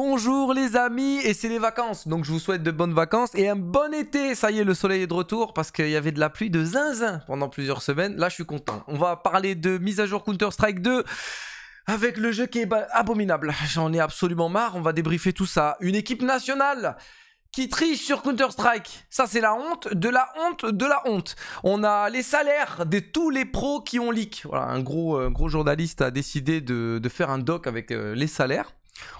Bonjour les amis, et c'est les vacances, donc je vous souhaite de bonnes vacances et un bon été. Ça y est, le soleil est de retour parce qu'il y avait de la pluie de zinzin pendant plusieurs semaines. Là, je suis content. On va parler de mise à jour Counter-Strike 2 avec le jeu qui est bah, abominable. J'en ai absolument marre, on va débriefer tout ça. Une équipe nationale qui triche sur Counter-Strike. Ça, c'est la honte, de la honte, de la honte. On a les salaires de tous les pros qui ont leak. Voilà, un gros, euh, gros journaliste a décidé de, faire un doc avec euh, les salaires.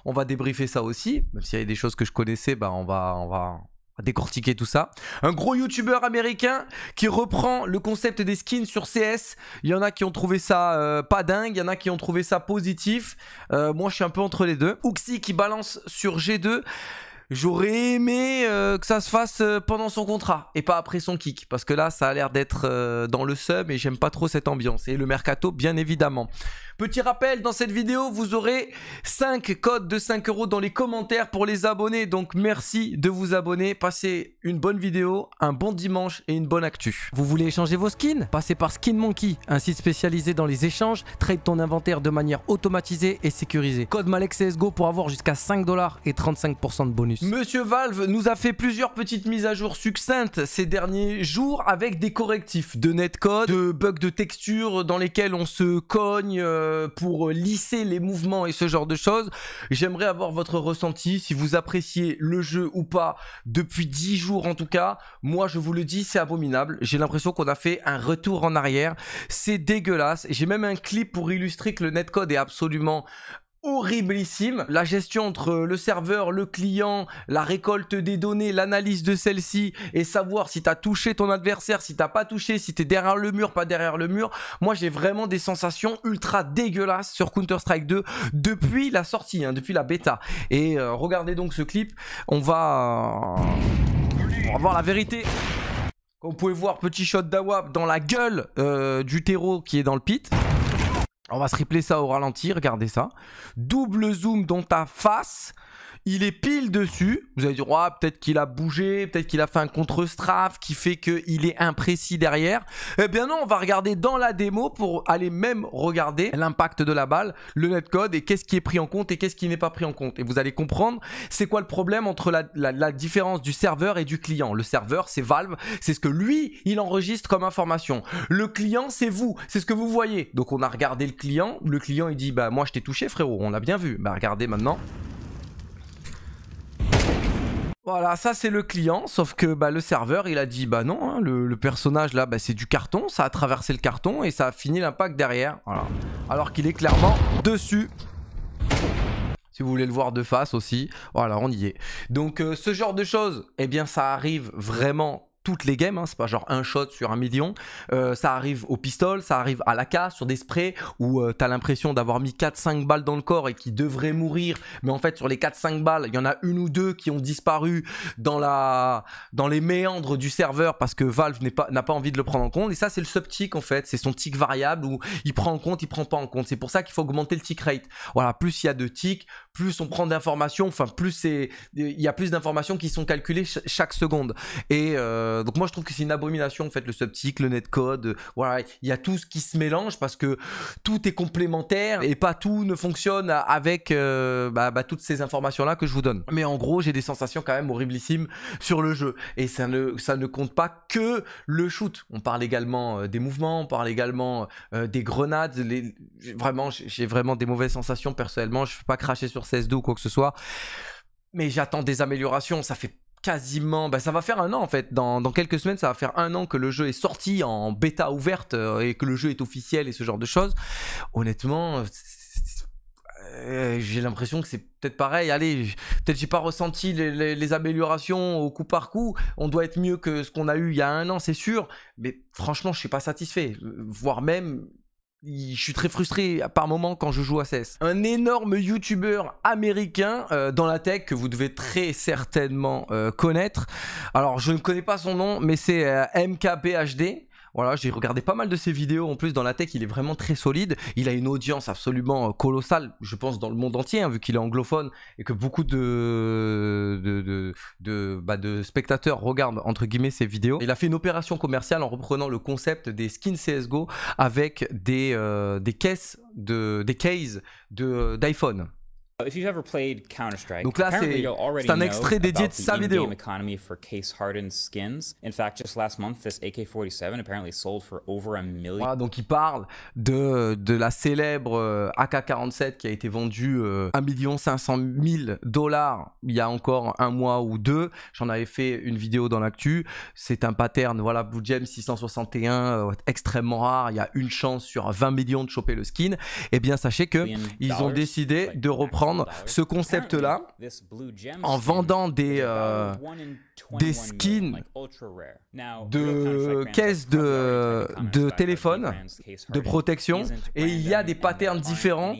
On va débriefer ça aussi, même s'il y a des choses que je connaissais, bah on va, on va, décortiquer tout ça. Un gros youtubeur américain qui reprend le concept des skins sur CS. Il y en a qui ont trouvé ça euh, pas dingue, il y en a qui ont trouvé ça positif. Euh, moi, je suis un peu entre les deux. Ouxi qui balance sur G2. J'aurais aimé euh, que ça se fasse pendant son contrat et pas après son kick. Parce que là, ça a l'air d'être dans le sub et j'aime pas trop cette ambiance. Et le mercato, bien évidemment. Petit rappel, dans cette vidéo, vous aurez 5 codes de 5 euros dans les commentaires pour les abonnés. Donc merci de vous abonner. Passez une bonne vidéo, un bon dimanche et une bonne actu. Vous voulez échanger vos skins Passez par Skin Monkey, un site spécialisé dans les échanges. Trade ton inventaire de manière automatisée et sécurisée. Code MalexSGO pour avoir jusqu'à 5 dollars et 35% de bonus. Monsieur Valve nous a fait plusieurs petites mises à jour succinctes ces derniers jours avec des correctifs de netcode, de bugs de texture dans lesquels on se cogne. Euh, euh, pour euh, lisser les mouvements et ce genre de choses. J'aimerais avoir votre ressenti, si vous appréciez le jeu ou pas, depuis 10 jours en tout cas. Moi, je vous le dis, c'est abominable. J'ai l'impression qu'on a fait un retour en arrière. C'est dégueulasse. J'ai même un clip pour illustrer que le netcode est absolument horriblissime. La gestion entre le serveur, le client, la récolte des données, l'analyse de celle-ci et savoir si t'as touché ton adversaire, si t'as pas touché, si t'es derrière le mur, pas derrière le mur. Moi, j'ai vraiment des sensations ultra dégueulasses sur Counter-Strike 2 depuis la sortie, hein, depuis la bêta. Et euh, regardez donc ce clip. On va... voir la vérité. Comme vous pouvez voir, petit shot d'Awap dans la gueule euh, du terreau qui est dans le pit. On va se replay ça au ralenti, regardez ça. Double zoom dans ta face il est pile dessus. Vous allez dire, peut-être qu'il a bougé, peut-être qu'il a fait un contre-strafe qui fait qu'il est imprécis derrière. Eh bien non, on va regarder dans la démo pour aller même regarder l'impact de la balle, le netcode et qu'est-ce qui est pris en compte et qu'est-ce qui n'est pas pris en compte. Et vous allez comprendre c'est quoi le problème entre la, la, différence du serveur et du client. Le serveur, c'est Valve, c'est ce que lui, il enregistre comme information. Le client, c'est vous, c'est ce que vous voyez. Donc on a regardé le client, le client il dit, bah moi je t'ai touché frérot, on l'a bien vu. Bah regardez maintenant. Voilà, ça c'est le client, sauf que bah, le serveur il a dit bah non, hein, le, personnage là bah, c'est du carton, ça a traversé le carton et ça a fini l'impact derrière. Alors qu'il est clairement dessus. Si vous voulez le voir de face aussi, voilà on y est. Donc euh, ce genre de choses, eh bien ça arrive vraiment toutes les games, hein, c'est pas genre un shot sur un million. Euh, ça arrive au pistoles ça arrive à la casse, sur des sprays où tu euh, t'as l'impression d'avoir mis 4-5 balles dans le corps et qui devrait mourir, mais en fait sur les 4-5 balles, il y en a une ou deux qui ont disparu dans, la... dans les méandres du serveur parce que Valve n'a pas, pas envie de le prendre en compte. Et ça, c'est le sub-tick en fait, c'est son tick variable où il prend en compte, il prend pas en compte. C'est pour ça qu'il faut augmenter le tick rate. Voilà, plus il y a de ticks, plus on prend d'informations, enfin plus c'est, il y a plus d'informations qui sont calculées chaque seconde. Et euh, donc moi je trouve que c'est une abomination en fait le subtitle, le netcode, voilà, il y a tout ce qui se mélange parce que tout est complémentaire et pas tout ne fonctionne avec euh, bah, bah, toutes ces informations là que je vous donne. Mais en gros j'ai des sensations quand même horriblissimes sur le jeu et ça ne ça ne compte pas que le shoot. On parle également euh, des mouvements, on parle également des grenades. Vraiment j'ai vraiment des mauvaises sensations personnellement. Je ne peux pas cracher sur 16.2 ou quoi que ce soit. Mais j'attends des améliorations. Ça fait quasiment, bah ça va faire un an en fait. Dans, quelques semaines, ça va faire un an que le jeu est sorti en bêta ouverte euh, et que le jeu est officiel et ce genre de choses. Honnêtement, euh, euh, j'ai l'impression que c'est peut-être pareil. Allez, peut-être j'ai pas ressenti les, améliorations au coup par coup. On doit être mieux que ce qu'on a eu il y a un an, c'est sûr. Mais franchement, je suis pas satisfait. Voire même, je suis très frustré par moment quand je joue à CS. Un énorme youtubeur américain euh, dans la tech que vous devez très certainement euh, connaître. Alors je ne connais pas son nom, mais c'est euh, MKPHD. Voilà, j'ai regardé pas mal de ses vidéos. En plus, dans la tech, il est vraiment très solide. Il a une audience absolument euh, colossale, je pense, dans le monde entier, hein, vu qu'il est anglophone et que beaucoup bah, de, spectateurs regardent, entre guillemets, ses vidéos. Il a fait une opération commerciale en reprenant le concept des skins CSGO avec euh, des, caisses, de, des cases euh, d'iPhone. Donc là, c'est un extrait dédié de sa vidéo. donc il parle de, de la célèbre euh, AK-47 qui a été vendue euh, 1 500 000 dollars il y a encore un mois ou deux. J'en avais fait une vidéo dans l'actu. C'est un pattern, voilà, Blue Gem 661, euh, extrêmement rare. Il y a une chance sur 20 millions de choper le skin. Et eh bien, sachez que ils ont décidé de reprendre bah ce concept-là en vendant des, euh, des skins de caisses de, de téléphone, de protection, et il y a des patterns différents,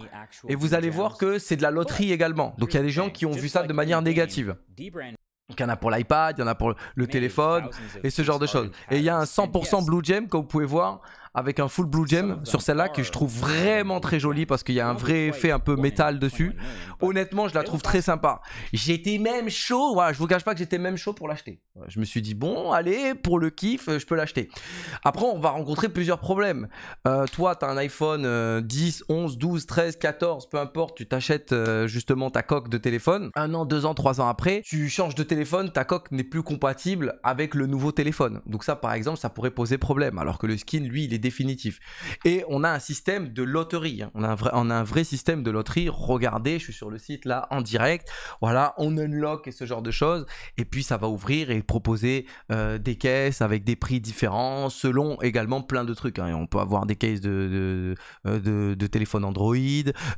et vous allez voir que c'est de la loterie également. Donc il y a des gens qui ont vu ça de manière négative. Donc il y en a pour l'iPad, il y en a pour le téléphone et ce genre de choses. Et il y a un 100% Blue Gem, comme vous pouvez voir, avec un full blue gem sur celle-là que je trouve vraiment très jolie parce qu'il y a un vrai effet un peu métal dessus. Honnêtement, je la trouve très sympa. J'étais même chaud, voilà, je vous cache pas que j'étais même chaud pour l'acheter. Je me suis dit bon, allez, pour le kiff, euh, je peux l'acheter. Après, on va rencontrer plusieurs problèmes. Euh, toi, tu as un iPhone 10, 11, 12, 13, 14, peu importe, tu t'achètes euh, justement ta coque de téléphone. Un an, deux ans, trois ans après, tu changes de téléphone, ta coque n'est plus compatible avec le nouveau téléphone. Donc ça, par exemple, ça pourrait poser problème. Alors que le skin, lui, il est et on a un système de loterie. Hein. On, a un vrai, un vrai système de loterie. Regardez, je suis sur le site là en direct. Voilà, on unlock et ce genre de choses. Et puis ça va ouvrir et proposer euh, des caisses avec des prix différents selon également plein de trucs. Hein. on peut avoir des caisses de, de, euh, téléphone Android,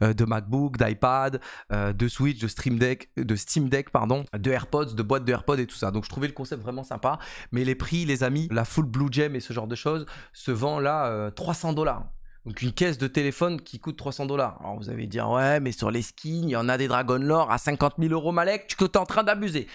euh, de MacBook, d'iPad, de Switch, de Deck, de Steam Deck, pardon, de AirPods, de boîtes de AirPods et tout ça. Donc je trouvais le concept vraiment sympa. Mais les prix, les amis, la full Blue Gem et ce genre de choses se vend là 300 euh, dollars. Donc une caisse de téléphone qui coûte 300 dollars. Alors vous allez dire, ouais, mais sur les skins, il y en a des Dragon Lore à 50 000 euros Malek, tu es en train d'abuser.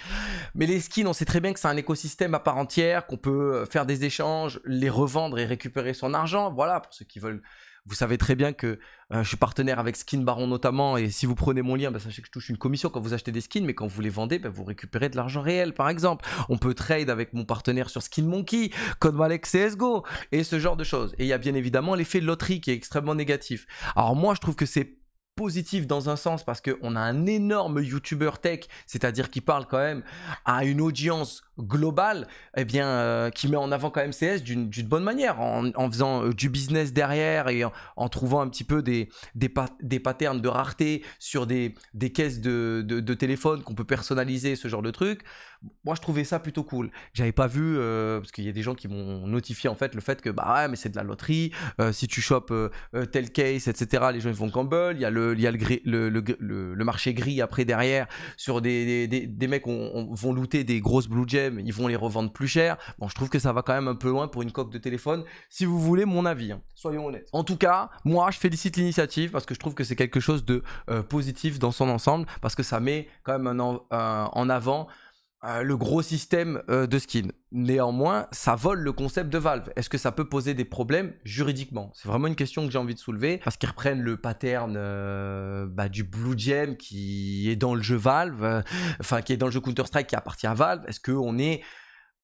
Mais les skins, on sait très bien que c'est un écosystème à part entière, qu'on peut euh, faire des échanges, les revendre et récupérer son argent. Voilà, pour ceux qui veulent vous savez très bien que euh, je suis partenaire avec Skin Baron notamment, et si vous prenez mon lien, ben, sachez que je touche une commission quand vous achetez des skins, mais quand vous les vendez, ben, vous récupérez de l'argent réel, par exemple. On peut trade avec mon partenaire sur Skin Monkey, Code Malek CSGO, et ce genre de choses. Et il y a bien évidemment l'effet loterie qui est extrêmement négatif. Alors moi, je trouve que c'est positif dans un sens parce qu'on a un énorme YouTuber tech, c'est-à-dire qui parle quand même à une audience globale, eh bien, euh, qui met en avant quand même CS d'une bonne manière, en, faisant euh, du business derrière et en, trouvant un petit peu des, des, patterns de rareté sur des, caisses de, de téléphone qu'on peut personnaliser, ce genre de truc moi je trouvais ça plutôt cool. J'avais pas vu euh, parce qu'il y a des gens qui m'ont notifié en fait le fait que bah ouais mais c'est de la loterie. Euh, si tu chopes euh, tel case etc les gens ils vont gamble Il y a le le, marché gris après derrière sur des, mecs on, vont looter des grosses blue gems ils vont les revendre plus cher. Bon je trouve que ça va quand même un peu loin pour une coque de téléphone. Si vous voulez mon avis, hein. soyons honnêtes. En tout cas moi je félicite l'initiative parce que je trouve que c'est quelque chose de positif dans son ensemble parce que ça met quand même en avant euh, le gros système euh, de skin. Néanmoins, ça vole le concept de Valve. Est-ce que ça peut poser des problèmes juridiquement C'est vraiment une question que j'ai envie de soulever parce qu'ils reprennent le pattern euh, bah, du Blue Gem qui est dans le jeu Valve, enfin qui est dans le jeu Counter-Strike qui appartient à Valve. Est-ce qu'on est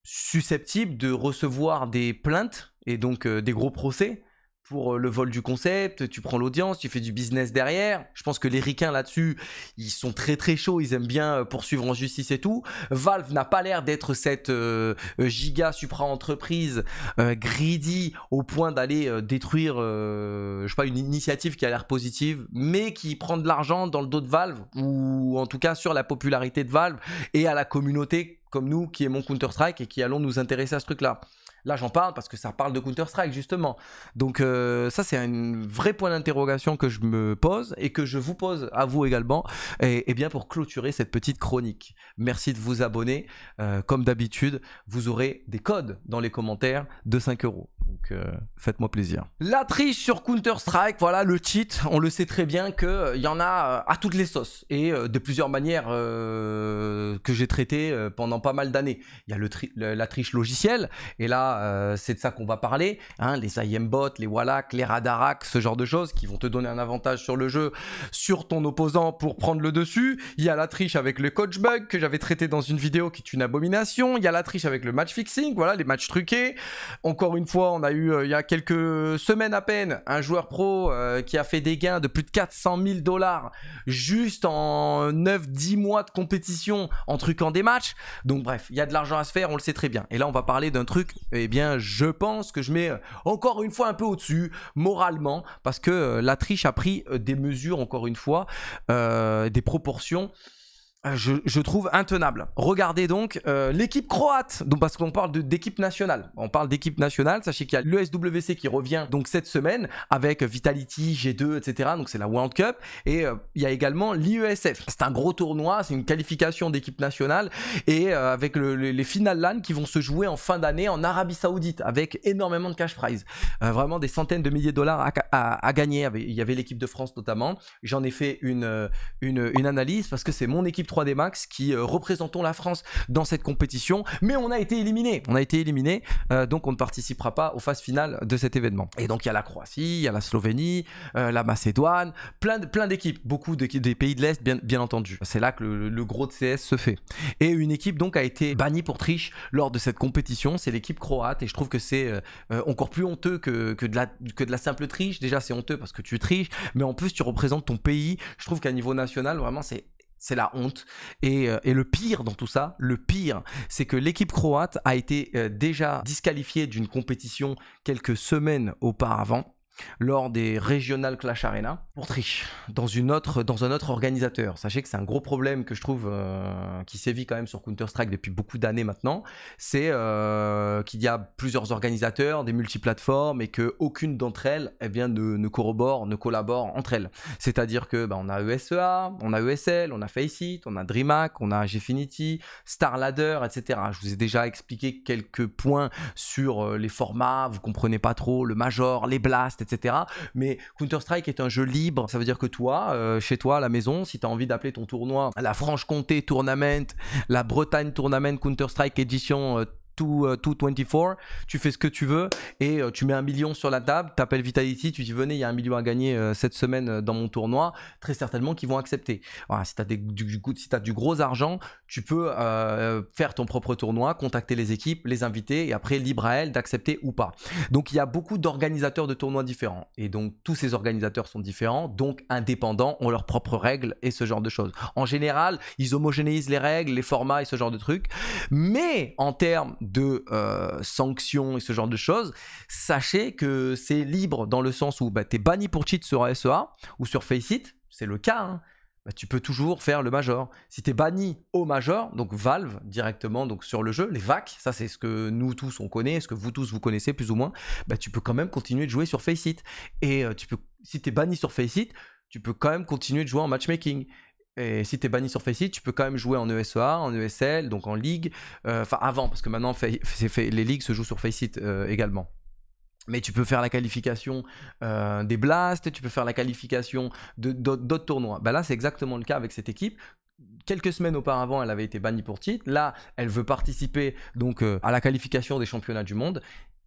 susceptible de recevoir des plaintes et donc des gros procès pour euh, le vol du concept, tu prends l'audience, tu fais du business derrière. Je pense que les ricains là-dessus, ils sont très très chauds, ils aiment bien euh, poursuivre en justice et tout. Valve n'a pas l'air d'être cette euh, giga supra-entreprise greedy au point d'aller détruire, je sais pas, une initiative qui a l'air positive, mais qui prend de l'argent dans le dos de Valve, ou en tout cas sur la popularité de Valve et à la communauté comme nous qui aimons Counter-Strike et qui allons nous intéresser à ce truc-là. Là, j'en parle parce que ça parle de Counter-Strike, justement. Donc, euh, ça, c'est un vrai point d'interrogation que je me pose et que je vous pose à vous également. Et, bien, pour clôturer cette petite chronique, merci de vous abonner. Euh, comme d'habitude, vous aurez des codes dans les commentaires de 5 euros. Donc, euh, faites-moi plaisir. La triche sur Counter-Strike, voilà le cheat. On le sait très bien qu'il y en a à toutes les sauces et de plusieurs manières que j'ai traitées pendant pas mal d'années. Il y a le la triche logicielle et là, euh, c'est de ça qu'on va parler. Hein, les IMBot, les Wallach, les Radarak, ce genre de choses qui vont te donner un avantage sur le jeu, sur ton opposant pour prendre le dessus. Il y a la triche avec le coach bug que j'avais traité dans une vidéo qui est une abomination. Il y a la triche avec le match fixing, voilà, les matchs truqués. Encore une fois, on a eu euh, il y a quelques semaines à peine un joueur pro euh, qui a fait des gains de plus de 400 000 dollars juste en 9-10 mois de compétition en truquant des matchs. Donc bref, il y a de l'argent à se faire, on le sait très bien. Et là, on va parler d'un truc eh bien, je pense que je mets euh, encore une fois un peu au-dessus, moralement, parce que euh, la triche a pris euh, des mesures, encore une fois, des proportions ah, je, trouve intenable. Regardez donc euh, l'équipe croate, donc parce qu'on parle d'équipe nationale. On parle d'équipe nationale. Sachez qu'il y a l'ESWC qui revient donc cette semaine avec Vitality, G2, etc. Donc c'est la World Cup et euh, il y a également l'IESF. C'est un gros tournoi, c'est une qualification d'équipe nationale et euh, avec les finales LAN qui vont se jouer en fin d'année en Arabie Saoudite avec énormément de cash prize, vraiment des centaines de milliers de dollars à, gagner. Il y avait l'équipe de France notamment. J'en ai fait une, une, une analyse parce que c'est mon équipe 3D Max qui euh, représentons la France dans cette compétition, mais on a été éliminé. On a été éliminé, euh, donc on ne participera pas aux phases finales de cet événement. Et donc il y a la Croatie, il y a la Slovénie, euh, la Macédoine, plein de, plein d'équipes, beaucoup des pays de l'Est bien, bien entendu. C'est là que le, gros de CS se fait. Et une équipe donc a été bannie pour triche lors de cette compétition, c'est l'équipe croate et je trouve que c'est encore plus honteux que, que, de la, que de la simple triche. Déjà c'est honteux parce que tu triches, mais en plus tu représentes ton pays. Je trouve qu'à niveau national, vraiment c'est c'est la honte. Euh, et, le pire dans tout ça, le pire, c'est que l'équipe croate a été euh, déjà disqualifiée d'une compétition quelques semaines auparavant lors des Regional Clash Arena pour triche dans, une autre, dans un autre organisateur. Sachez que c'est un gros problème que je trouve euh, qui sévit quand même sur Counter-Strike depuis beaucoup d'années maintenant. C'est euh, qu'il y a plusieurs organisateurs, des multiplateformes et aucune d'entre elles eh bien, ne, corrobore, ne collabore entre elles. C'est-à-dire que bah, on a ESEA, on a ESL, on a Faceit, on a DreamHack, on a Gfinity, Starladder, etc. Je vous ai déjà expliqué quelques points sur euh, les formats, vous comprenez pas trop, le Major, les Blasts, etc. Mais Counter-Strike est un jeu libre. Ça veut dire que toi, euh, chez toi, à la maison, si tu as envie d'appeler ton tournoi la Franche-Comté Tournament, la Bretagne Tournament Counter-Strike Edition euh, tout, 24, euh, tu fais ce que tu veux et euh, tu mets un million sur la table, t'appelles Vitality, tu dis venez, il y a un million à gagner euh, cette semaine dans mon tournoi, très certainement qu'ils vont accepter. si t'as du, as du gros argent, tu peux faire ton propre tournoi, contacter les équipes, les inviter et après libre à elles d'accepter ou pas. Donc il y a beaucoup d'organisateurs de tournois différents et donc tous ces organisateurs sont différents, donc indépendants, ont leurs propres règles et ce genre de choses. En général, ils homogénéisent les règles, les formats et ce genre de trucs, mais en termes de euh, sanctions et ce genre de choses, sachez que c'est libre dans le sens où bah, tu es banni pour cheat sur SEA ou sur Faceit, c'est le cas. Hein, bah, tu peux toujours faire le major. Si tu es banni au major, donc Valve directement donc sur le jeu, les VAC, ça c'est ce que nous tous on connaît, ce que vous tous vous connaissez plus ou moins, bah, tu peux quand même continuer de jouer sur Faceit. Et euh, tu peux, si tu es banni sur Faceit, tu peux quand même continuer de jouer en matchmaking. Et si tu es banni sur Faceit, tu peux quand même jouer en ESEA, en ESL, donc en ligue. Euh, enfin, avant, parce que maintenant, les ligues se jouent sur Faceit euh, également. Mais tu peux faire la qualification euh, des blasts, tu peux faire la qualification d'autres tournois. Bah là, c'est exactement le cas avec cette équipe quelques semaines auparavant, elle avait été bannie pour titre. Là, elle veut participer donc à la qualification des championnats du monde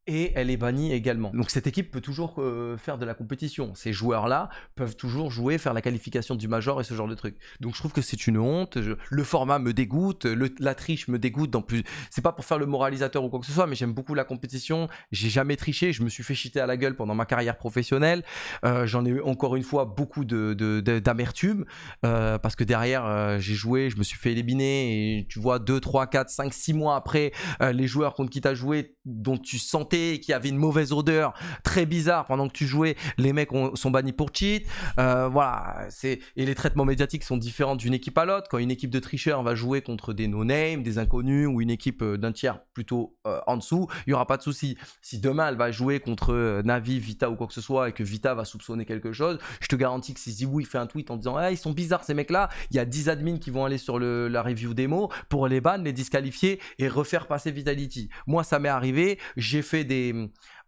et elle est bannie également. Donc cette équipe peut toujours euh, faire de la compétition. Ces joueurs-là peuvent toujours jouer, faire la qualification du major et ce genre de truc. Donc je trouve que c'est une honte. le format me dégoûte, la triche me dégoûte. Dans plus, c'est pas pour faire le moralisateur ou quoi que ce soit, mais j'aime beaucoup la compétition. J'ai jamais triché. Je me suis fait chiter à la gueule pendant ma carrière professionnelle. Euh, j'en ai eu encore une fois beaucoup d'amertume de, de, euh, parce que derrière j'ai joué, je me suis fait éliminer et tu vois 2, 3, 4, 5, 6 mois après les joueurs contre qui t'as joué dont tu sentais et qui avait une mauvaise odeur très bizarre pendant que tu jouais, les mecs sont bannis pour cheat. Euh, voilà, c'est et les traitements médiatiques sont différents d'une équipe à l'autre. Quand une équipe de tricheurs va jouer contre des no-name, des inconnus ou une équipe euh, d'un tiers plutôt euh, en dessous, il y aura pas de souci. Si demain elle va jouer contre Navi, Vita ou quoi que ce soit et que Vita va soupçonner quelque chose, je te garantis que si Zibou il fait un tweet en disant ils sont bizarres ces mecs là, il y a 10 admins qui vont aller sur la review démo pour les ban, les disqualifier et refaire passer Vitality. Moi ça m'est arrivé, j'ai fait des,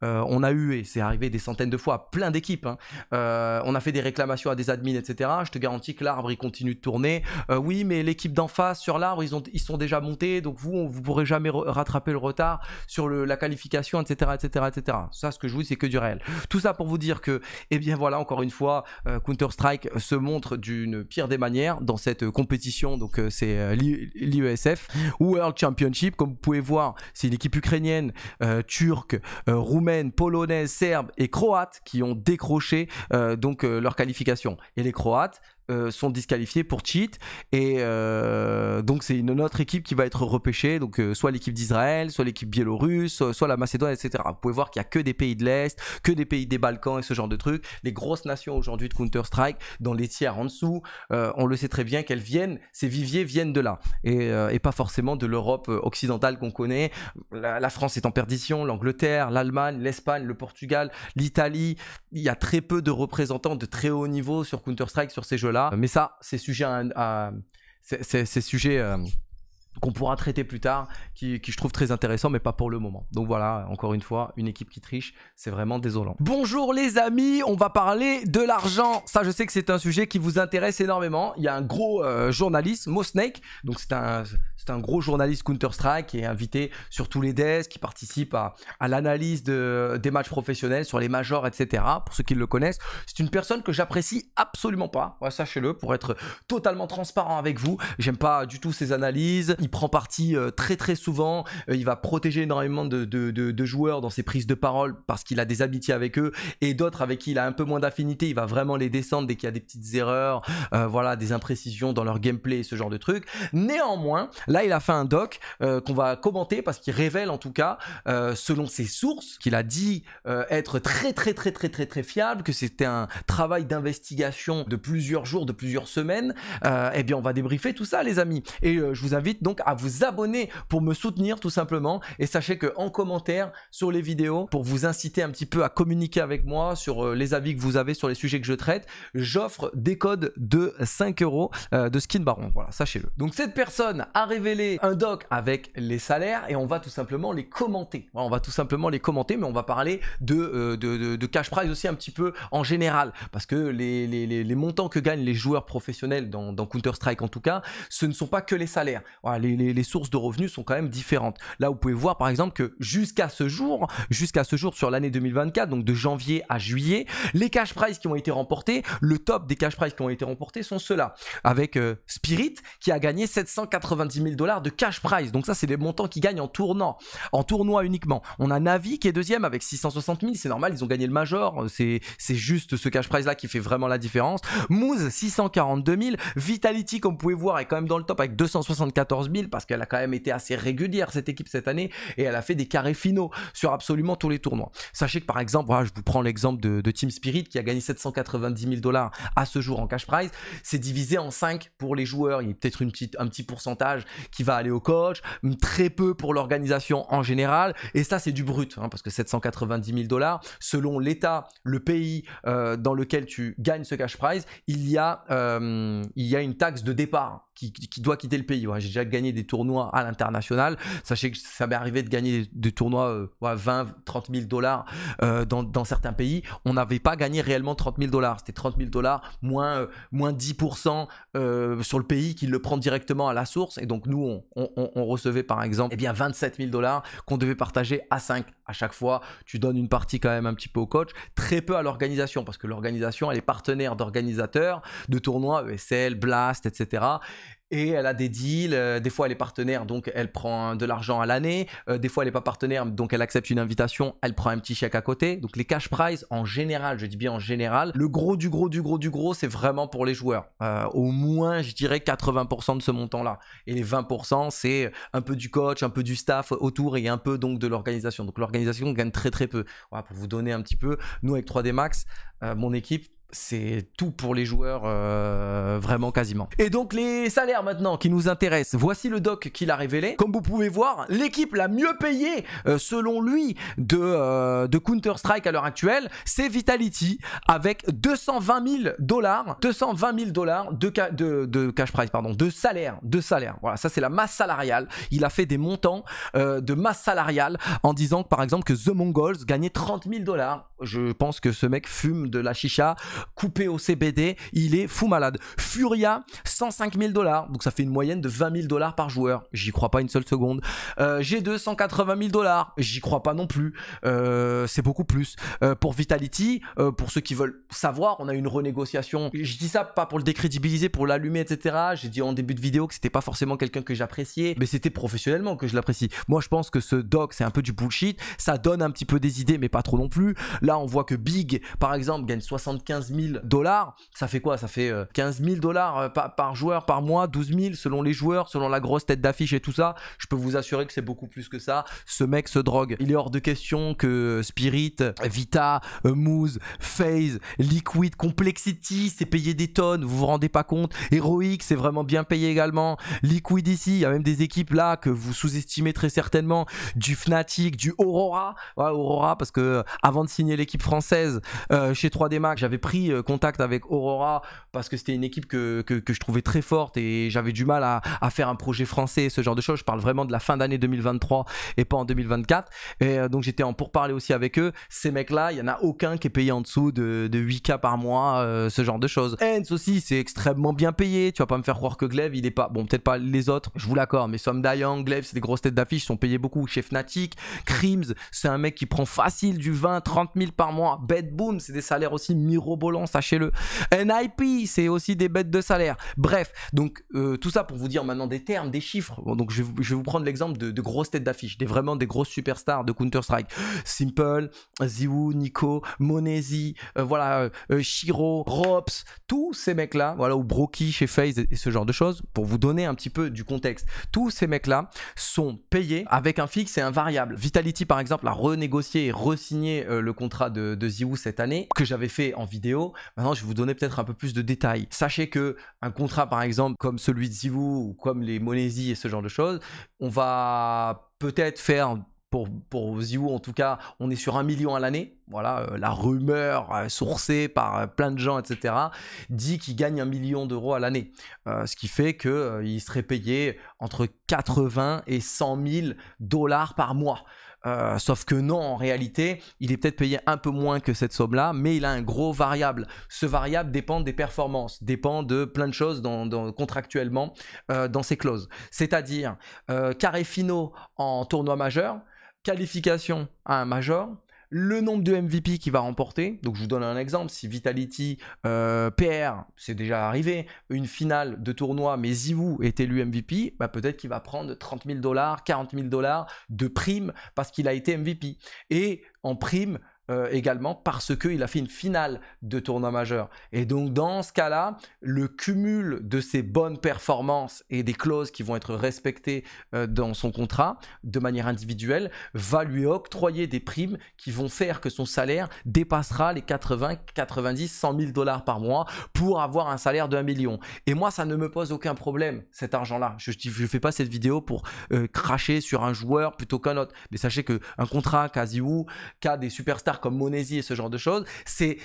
euh, on a eu, et c'est arrivé des centaines de fois, plein d'équipes. Hein. Euh, on a fait des réclamations à des admins, etc. Je te garantis que l'arbre, il continue de tourner. Euh, oui, mais l'équipe d'en face, sur l'arbre, ils, sont déjà montés, donc vous, vous vous pourrez jamais rattraper le retard sur la qualification, etc., etc., etc. Ça, ce que je vous dis, c'est que du réel. Tout ça pour vous dire que, eh bien voilà, encore une fois, Counter-Strike se montre d'une pire des manières dans cette compétition, donc c'est l'IESF, World Championship, comme vous pouvez voir, c'est une équipe ukrainienne, turque, roumaine, roumaines, polonaises, serbes et croates qui ont décroché euh, donc euh, leur qualification. Et les croates, euh, sont disqualifiés pour cheat. Et euh, donc c'est une autre équipe qui va être repêchée, donc euh, soit l'équipe d'Israël, soit l'équipe biélorusse, soit la Macédoine, etc. Vous pouvez voir qu'il n'y a que des pays de l'Est, que des pays des Balkans et ce genre de trucs. Les grosses nations aujourd'hui de Counter-Strike, dans les tiers en dessous, on le sait très bien qu'elles viennent, ces viviers viennent de là, et, pas forcément de l'Europe occidentale qu'on connaît. La, France est en perdition, l'Angleterre, l'Allemagne, l'Espagne, le Portugal, l'Italie. Il y a très peu de représentants de très haut niveau sur Counter-Strike, sur ces jeux mais ça, c'est sujet à, à c'est sujet euh, qu'on pourra traiter plus tard, qui, je trouve très intéressant, mais pas pour le moment. Donc voilà, encore une fois, une équipe qui triche, c'est vraiment désolant. Bonjour les amis, on va parler de l'argent. Ça, je sais que c'est un sujet qui vous intéresse énormément. Il y a un gros euh, journaliste, Mo Snake, donc c'est un, un gros journaliste Counter-Strike qui est invité sur tous les desks, qui participe à, l'analyse de, des matchs professionnels, sur les majors, etc. Pour ceux qui le connaissent, c'est une personne que j'apprécie absolument pas. Sachez-le, pour être totalement transparent avec vous, j'aime pas du tout ses analyses il prend parti euh, très très souvent, euh, il va protéger énormément de, de, joueurs dans ses prises de parole parce qu'il a des amitiés avec eux, et d'autres avec qui il a un peu moins d'affinité, il va vraiment les descendre dès qu'il y a des petites erreurs, euh, voilà, des imprécisions dans leur gameplay, et ce genre de trucs. Néanmoins, là il a fait un doc qu'on va commenter parce qu'il révèle en tout cas, selon ses sources, qu'il a dit être très très très très très très fiable, que c'était un travail d'investigation de plusieurs jours, de plusieurs semaines, et eh bien on va débriefer tout ça les amis. Et je vous invite donc à vous abonner pour me soutenir tout simplement. Et sachez que en commentaire sur les vidéos, pour vous inciter un petit peu à communiquer avec moi sur euh, les avis que vous avez sur les sujets que je traite, j'offre des codes de 5 euros euh, de Skin Baron. Voilà, sachez-le. Donc cette personne a révélé un doc avec les salaires et on va tout simplement les commenter. on va tout simplement les commenter, mais on va parler euh, de, de, cash prize aussi un petit peu en général. Parce que les, montants que gagnent les joueurs professionnels dans, Counter-Strike en tout cas, ce ne sont pas que les salaires. Voilà, les, sources de revenus sont quand même différentes. Là, vous pouvez voir par exemple que jusqu'à ce jour, jusqu'à ce jour sur l'année 2024, donc de janvier à juillet, les cash prizes qui ont été remportés, le top des cash prizes qui ont été remportés sont ceux-là. Avec euh, Spirit qui a gagné 790 000 dollars de cash prize. Donc ça, c'est des montants qui gagnent en tournant, en tournoi uniquement. On a Navi qui est deuxième avec 660 000. C'est normal, ils ont gagné le major. C'est juste ce cash prize là qui fait vraiment la différence. Moose 642 000. Vitality, comme vous pouvez voir, est quand même dans le top avec 274 parce qu'elle a quand même été assez régulière cette équipe cette année et elle a fait des carrés finaux sur absolument tous les tournois. Sachez que par exemple, je vous prends l'exemple de, Team Spirit qui a gagné 790 000 dollars à ce jour en cash prize. C'est divisé en 5 pour les joueurs. Il y a peut-être une petite, un petit pourcentage qui va aller au coach, très peu pour l'organisation en général. Et ça, c'est du brut hein, parce que 790 000 dollars, selon l'État, le pays euh, dans lequel tu gagnes ce cash prize, il y a, euh, il y a une taxe de départ qui, doit quitter le pays. J'ai déjà des tournois à l'international. Sachez que ça m'est arrivé de gagner des, tournois 20, 30 000 dollars euh, dans, certains pays. On n'avait pas gagné réellement 30 000 dollars. C'était 30 000 dollars moins, euh, moins 10% euh, sur le pays qui le prend directement à la source. Et donc, nous, on, recevait par exemple et eh bien 27 000 dollars qu'on devait partager à 5. À chaque fois, tu donnes une partie quand même un petit peu au coach, très peu à l'organisation parce que l'organisation, elle est partenaire d'organisateurs de tournois ESL, Blast, etc et elle a des deals. Euh, des fois, elle est partenaire, donc elle prend de l'argent à l'année. Euh, des fois, elle n'est pas partenaire, donc elle accepte une invitation, elle prend un petit chèque à côté. Donc les cash prize, en général, je dis bien en général, le gros du gros du gros du gros, c'est vraiment pour les joueurs. Euh, au moins, je dirais 80% de ce montant-là. Et les 20%, c'est un peu du coach, un peu du staff autour et un peu donc de l'organisation. Donc l'organisation gagne très très peu. Voilà, pour vous donner un petit peu, nous avec 3D Max, mon équipe, c'est tout pour les joueurs, euh, vraiment quasiment. Et donc les salaires maintenant qui nous intéressent, voici le doc qu'il a révélé. Comme vous pouvez voir, l'équipe la mieux payée, euh, selon lui, euh, de, Counter-Strike à l'heure actuelle, c'est Vitality, avec 220 000 dollars, 220 000 dollars de, de, cash price, pardon, de salaire, de salaire. Voilà, ça c'est la masse salariale. Il a fait des montants de masse salariale en disant par exemple que The Mongols gagnait 30 000 dollars. Je pense que ce mec fume de la chicha coupé au CBD, il est fou malade. Furia, 105 000 dollars, donc ça fait une moyenne de 20 000 dollars par joueur. J'y crois pas une seule seconde. G2, 180 000 dollars, j'y crois pas non plus. Euh, c'est beaucoup plus. Euh, pour Vitality, euh, pour ceux qui veulent savoir, on a une renégociation. Je dis ça pas pour le décrédibiliser, pour l'allumer, etc. J'ai dit en début de vidéo que c'était pas forcément quelqu'un que j'appréciais, mais c'était professionnellement que je l'apprécie. Moi, je pense que ce doc, c'est un peu du bullshit. Ça donne un petit peu des idées, mais pas trop non plus. Là, on voit que Big, par exemple, gagne 75 15 dollars, ça fait quoi Ça fait 15 euh, 000 dollars euh, par, joueur par mois, 12 000 selon les joueurs, selon la grosse tête d'affiche et tout ça. Je peux vous assurer que c'est beaucoup plus que ça. Ce mec se drogue. Il est hors de question que euh, Spirit, Vita, Moose, FaZe Liquid, Complexity, c'est payé des tonnes, vous vous rendez pas compte. Heroic, c'est vraiment bien payé également. Liquid ici, il y a même des équipes là que vous sous-estimez très certainement. Du Fnatic, du Aurora. Aurora, parce que avant de signer l'équipe française chez 3D Max, j'avais pris euh, contact avec Aurora parce que c'était une équipe que, je trouvais très forte et j'avais du mal à, faire un projet français, ce genre de choses. Je parle vraiment de la fin d'année 2023 et pas en 2024. Et euh, donc j'étais en pourparler aussi avec eux. Ces mecs-là, il n'y en a aucun qui est payé en dessous de, 8K par mois, euh, ce genre de choses. ends aussi, c'est extrêmement bien payé. Tu vas pas me faire croire que Glaive, il est pas. Bon, peut-être pas les autres, je vous l'accorde, mais somme Dayang, Glaive, c'est des grosses têtes d'affiche, sont payés beaucoup. Chez Fnatic, Crims, c'est un mec qui prend facile du 20, 30 000 par mois. Bad Boom, c'est des salaires aussi mirobolants sachez-le. NIP, c'est aussi des bêtes de salaire. Bref, donc euh, tout ça pour vous dire maintenant des termes, des chiffres. donc je, vais vous prendre l'exemple de, grosses têtes d'affiche, des, vraiment des grosses superstars de Counter-Strike. Simple, Ziwu, Nico, Monesi, euh, voilà, euh, Shiro, Rops, tous ces mecs-là, voilà, ou Broky chez FaZe et, ce genre de choses, pour vous donner un petit peu du contexte. Tous ces mecs-là sont payés avec un fixe et un variable. Vitality, par exemple, a renégocié et re le contrat de, de cette année, que j'avais fait en vidéo Maintenant, je vais vous donner peut-être un peu plus de détails. Sachez que un contrat, par exemple, comme celui de Zivou ou comme les Monésies et ce genre de choses, on va peut-être faire pour, pour en tout cas, on est sur un million à l'année. Voilà, euh, la rumeur euh, sourcée par euh, plein de gens, etc., dit qu'il gagne un million d'euros à l'année. ce qui fait qu'il serait payé entre 80 et 100 000 dollars par mois. Euh, sauf que non, en réalité, il est peut-être payé un peu moins que cette somme-là, mais il a un gros variable. Ce variable dépend des performances, dépend de plein de choses contractuellement euh, dans ses clauses. C'est-à-dire euh, carré finaux en tournoi majeur, qualification à un major, le nombre de MVP qu'il va remporter. Donc je vous donne un exemple, si Vitality euh, PR, c'est déjà arrivé, une finale de tournoi, mais Zivu est élu MVP, bah, peut-être qu'il va prendre 30 000 dollars, 40 000 dollars de prime parce qu'il a été MVP. Et en prime, euh, également parce qu'il a fait une finale de tournoi majeur. Et donc dans ce cas-là, le cumul de ses bonnes performances et des clauses qui vont être respectées euh, dans son contrat de manière individuelle va lui octroyer des primes qui vont faire que son salaire dépassera les 80, 90, 100 000 dollars par mois pour avoir un salaire de 1 million. Et moi, ça ne me pose aucun problème, cet argent-là. Je ne fais pas cette vidéo pour euh, cracher sur un joueur plutôt qu'un autre. Mais sachez qu'un contrat quasi ou qu'a des superstars comme Monesi et ce genre de choses, c'est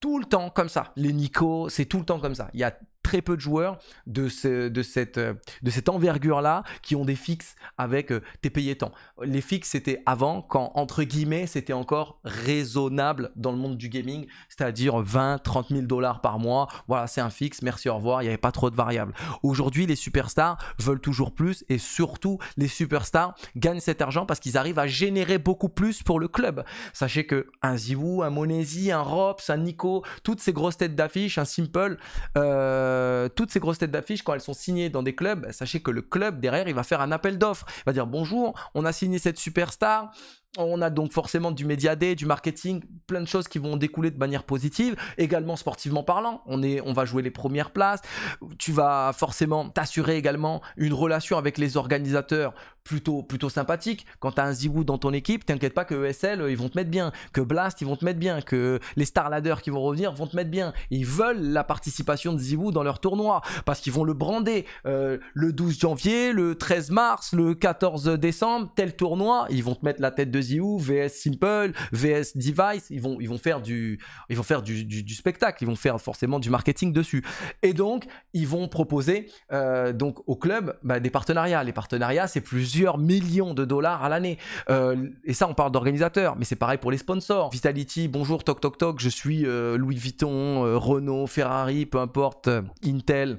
tout le temps comme ça. Les Nico, c'est tout le temps comme ça. Il y a très peu de joueurs de, de cette, euh, de cette envergure-là qui ont des fixes avec euh, t'es payé tant. Les fixes, c'était avant, quand, entre guillemets, c'était encore raisonnable dans le monde du gaming, c'est-à-dire 20, 30 000 dollars par mois. Voilà, c'est un fixe, merci, au revoir, il n'y avait pas trop de variables. Aujourd'hui, les superstars veulent toujours plus et surtout, les superstars gagnent cet argent parce qu'ils arrivent à générer beaucoup plus pour le club. Sachez que un zywOo, un Monesi, un Rops, un Nico, toutes ces grosses têtes d'affiche, un Simple, euh, euh, toutes ces grosses têtes d'affiche, quand elles sont signées dans des clubs, bah, sachez que le club derrière, il va faire un appel d'offres. Il va dire bonjour, on a signé cette superstar, on a donc forcément du média day, du marketing, plein de choses qui vont découler de manière positive. Également sportivement parlant, on, est, on va jouer les premières places. Tu vas forcément t'assurer également une relation avec les organisateurs plutôt, plutôt sympathique. Quand tu as un Zigou dans ton équipe, t'inquiète pas que ESL, ils vont te mettre bien, que Blast, ils vont te mettre bien, que les Starladers qui vont revenir vont te mettre bien. Ils veulent la participation de zibou dans leur tournoi parce qu'ils vont le brander euh, le 12 janvier, le 13 mars, le 14 décembre, tel tournoi. Ils vont te mettre la tête de VS Simple, VS Device, ils vont, ils vont faire, du, ils vont faire du, spectacle, ils vont faire forcément du marketing dessus. Et donc, ils vont proposer euh, donc au club bah, des partenariats. Les partenariats, c'est plusieurs millions de dollars à l'année. Euh, et ça, on parle d'organisateurs, mais c'est pareil pour les sponsors. Vitality, bonjour, toc toc toc, je suis euh, Louis Vuitton, Renault, Ferrari, peu importe, Intel.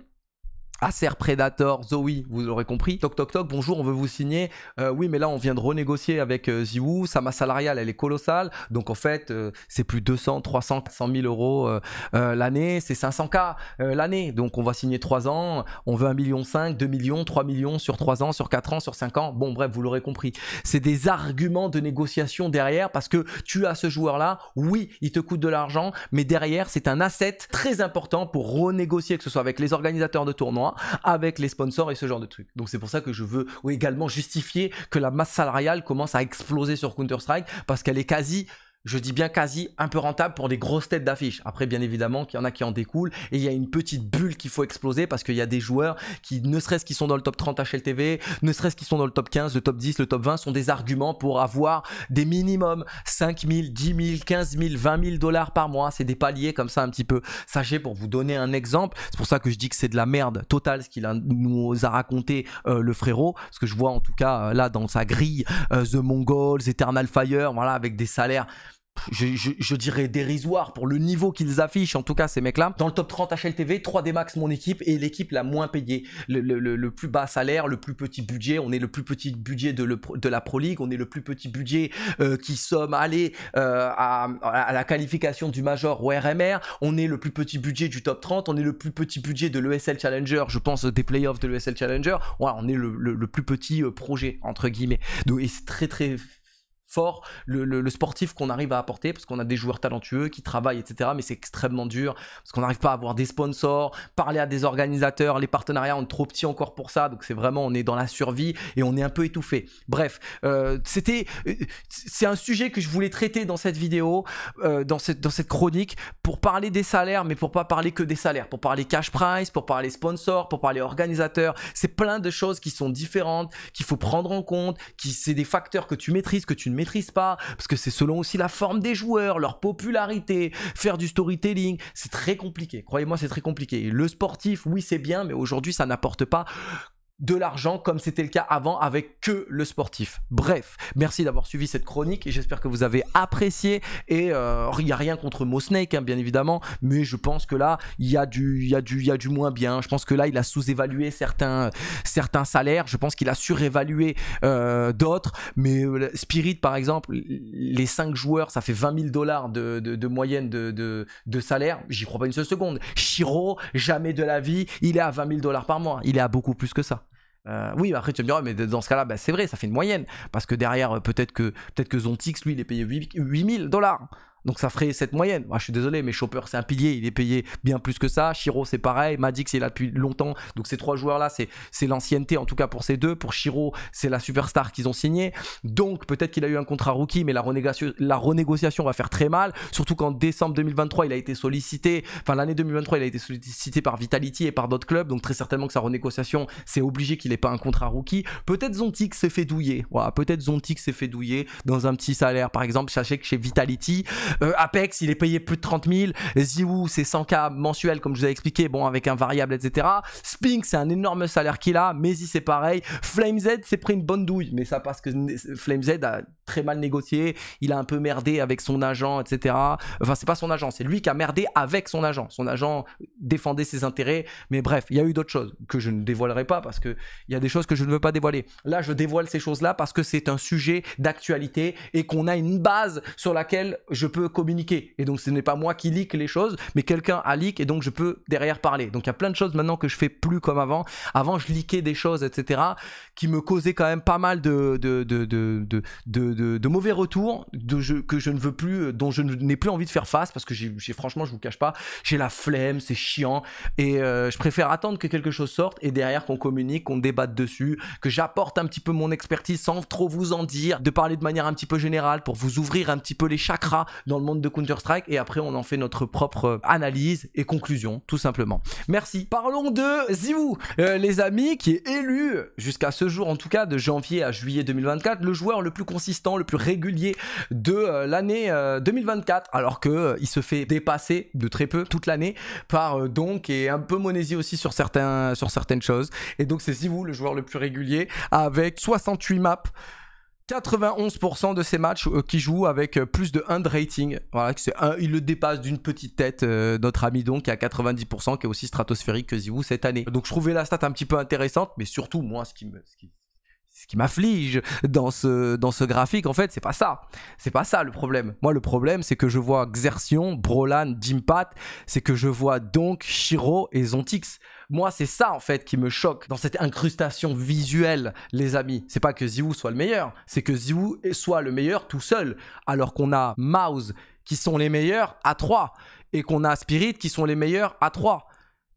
Acer Predator, Zoe, vous l'aurez compris. Toc toc toc, bonjour, on veut vous signer. Euh, oui, mais là, on vient de renégocier avec euh, sa masse salariale, elle est colossale. Donc en fait, euh, c'est plus 200, 300, 400 000 euros euh, l'année, c'est 500K l'année. Donc on va signer 3 ans, on veut 1,5 million, 2 millions, 3 millions sur 3 ans, sur 4 ans, sur 5 ans. Bon, bref, vous l'aurez compris. C'est des arguments de négociation derrière parce que tu as ce joueur-là, oui, il te coûte de l'argent, mais derrière, c'est un asset très important pour renégocier, que ce soit avec les organisateurs de tournoi avec les sponsors et ce genre de trucs. Donc c'est pour ça que je veux également justifier que la masse salariale commence à exploser sur Counter-Strike parce qu'elle est quasi je dis bien quasi, un peu rentable pour des grosses têtes d'affiche. Après, bien évidemment, qu'il y en a qui en découlent et il y a une petite bulle qu'il faut exploser parce qu'il y a des joueurs qui, ne serait-ce qu'ils sont dans le top 30 HLTV, ne serait-ce qu'ils sont dans le top 15, le top 10, le top 20, sont des arguments pour avoir des minimums 5 000, 10 000, 15 000, 20 000 dollars par mois. C'est des paliers comme ça un petit peu. Sachez, pour vous donner un exemple, c'est pour ça que je dis que c'est de la merde totale ce qu'il nous a raconté euh, le frérot, ce que je vois en tout cas euh, là dans sa grille, euh, The Mongols, Eternal Fire, voilà, avec des salaires je, dirais dérisoire pour le niveau qu'ils affichent, en tout cas ces mecs-là. Dans le top 30 HLTV, 3D Max mon équipe et l'équipe la moins payée. Le, plus bas salaire, le plus petit budget, on est le plus petit budget de, la Pro League, on est le plus petit budget euh, qui somme aller euh, à, la qualification du Major au RMR, on est le plus petit budget du top 30, on est le plus petit budget de l'ESL Challenger, je pense des playoffs de l'ESL Challenger, Ouais, on est le, plus petit euh, projet, entre guillemets. Donc, et c'est très très fort, le, sportif qu'on arrive à apporter, parce qu'on a des joueurs talentueux qui travaillent, etc. Mais c'est extrêmement dur, parce qu'on n'arrive pas à avoir des sponsors, parler à des organisateurs, les partenariats, on est trop petit encore pour ça, donc c'est vraiment, on est dans la survie et on est un peu étouffé. Bref, euh, c'était, euh, c'est un sujet que je voulais traiter dans cette vidéo, euh, dans, cette, dans cette chronique, pour parler des salaires, mais pour pas parler que des salaires, pour parler cash price, pour parler sponsors, pour parler organisateurs, c'est plein de choses qui sont différentes, qu'il faut prendre en compte, qui c'est des facteurs que tu maîtrises, que tu ne maîtrises pas, parce que c'est selon aussi la forme des joueurs, leur popularité, faire du storytelling, c'est très compliqué. Croyez-moi, c'est très compliqué. Le sportif, oui, c'est bien, mais aujourd'hui, ça n'apporte pas de l'argent comme c'était le cas avant avec que le sportif. Bref, merci d'avoir suivi cette chronique et j'espère que vous avez apprécié. Et euh, il n'y a rien contre Mo hein, bien évidemment, mais je pense que là, il y, a du, y, du, y a du moins bien. Je pense que là, il a sous-évalué certains, certains salaires. Je pense qu'il a surévalué euh, d'autres. Mais euh, Spirit, par exemple, les cinq joueurs, ça fait 20 000 dollars de, moyenne de, de, de salaire. J'y crois pas une seule seconde. Shiro, jamais de la vie, il est à 20 000 dollars par mois. Il est à beaucoup plus que ça. Euh, oui, après tu me diras, mais dans ce cas-là, bah, c'est vrai, ça fait une moyenne. Parce que derrière, euh, peut-être que, peut être que Zontix, lui, il est payé 8000 dollars. Donc ça ferait cette moyenne. Ah, je suis désolé, mais Chopper, c'est un pilier, il est payé bien plus que ça. Shiro, c'est pareil. Madix, est là depuis longtemps. Donc ces trois joueurs-là, c'est l'ancienneté, en tout cas pour ces deux. Pour Shiro, c'est la superstar qu'ils ont signé. Donc peut-être qu'il a eu un contrat rookie, mais la renégociation, la renégociation va faire très mal. Surtout qu'en décembre 2023, il a été sollicité. Enfin, l'année 2023, il a été sollicité par Vitality et par d'autres clubs. Donc très certainement que sa renégociation, c'est obligé qu'il n'ait pas un contrat rookie. Peut-être Zontix s'est fait douiller. Voilà, peut-être Zontix s'est fait douiller dans un petit salaire. Par exemple, sachez que chez Vitality, euh, Apex, il est payé plus de 30 000. Ziou, c'est 100K mensuel, comme je vous ai expliqué, bon, avec un variable, etc. Spink, c'est un énorme salaire qu'il a. mais Maisy, c'est pareil. Flame Z, c'est pris une bonne douille, mais ça parce que Flame Z a très mal négocié. Il a un peu merdé avec son agent, etc. Enfin, c'est pas son agent, c'est lui qui a merdé avec son agent. Son agent défendait ses intérêts, mais bref, il y a eu d'autres choses que je ne dévoilerai pas parce que il y a des choses que je ne veux pas dévoiler. Là, je dévoile ces choses-là parce que c'est un sujet d'actualité et qu'on a une base sur laquelle je peux communiquer. Et donc ce n'est pas moi qui leak les choses, mais quelqu'un a leak et donc je peux derrière parler. Donc il y a plein de choses maintenant que je fais plus comme avant. Avant, je leakais des choses, etc., qui me causaient quand même pas mal de, de, de, de, de mauvais retours de que je ne veux plus, euh, dont je n'ai plus envie de faire face parce que j'ai franchement, je vous cache pas, j'ai la flemme, c'est chiant et euh, je préfère attendre que quelque chose sorte et derrière qu'on communique, qu'on débatte dessus, que j'apporte un petit peu mon expertise sans trop vous en dire, de parler de manière un petit peu générale pour vous ouvrir un petit peu les chakras dans le monde de Counter-Strike et après on en fait notre propre euh, analyse et conclusion tout simplement. Merci. Parlons de Ziwu, euh, les amis, qui est élu jusqu'à ce jour en tout cas de janvier à juillet 2024 le joueur le plus consistant, le plus régulier de euh, l'année 2024 alors que il se fait dépasser de très peu toute l'année par donc et un peu Monésie aussi sur certains sur certaines choses et donc c'est Ziwu le joueur le plus régulier avec 68 maps 91% de ces matchs euh, qui jouent avec euh, plus de 1 de rating. il le dépasse d'une petite tête, euh, notre ami donc, qui a 90%, qui est aussi stratosphérique que Zivou cette année. Donc je trouvais la stat un petit peu intéressante, mais surtout, moi, ce qui Ce qui, m'afflige dans ce, dans ce graphique, en fait, c'est pas ça. C'est pas ça le problème. Moi, le problème, c'est que je vois Xertion, Brolan, Dimpat, c'est que je vois donc Shiro et Zontix moi, c'est ça en fait qui me choque dans cette incrustation visuelle, les amis. C'est pas que Ziwu soit le meilleur, c'est que Ziwu soit le meilleur tout seul, alors qu'on a Mouse qui sont les meilleurs à 3 et qu'on a Spirit qui sont les meilleurs à 3.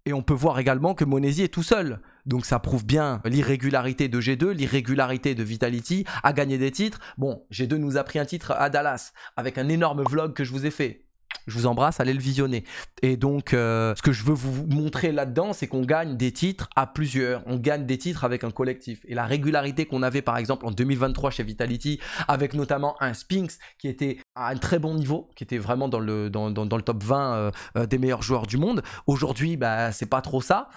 Et on peut voir également que Monesi est tout seul. Donc ça prouve bien l'irrégularité de G2, l'irrégularité de Vitality à gagner des titres. Bon, G2 nous a pris un titre à Dallas avec un énorme vlog que je vous ai fait. Je vous embrasse, allez le visionner. Et donc, euh, ce que je veux vous montrer là-dedans, c'est qu'on gagne des titres à plusieurs. On gagne des titres avec un collectif. Et la régularité qu'on avait, par exemple, en 2023 chez Vitality, avec notamment un Spinks qui était à un très bon niveau, qui était vraiment dans le, dans, le top 20 euh, euh, des meilleurs joueurs du monde. Aujourd'hui, bah, c'est pas trop ça.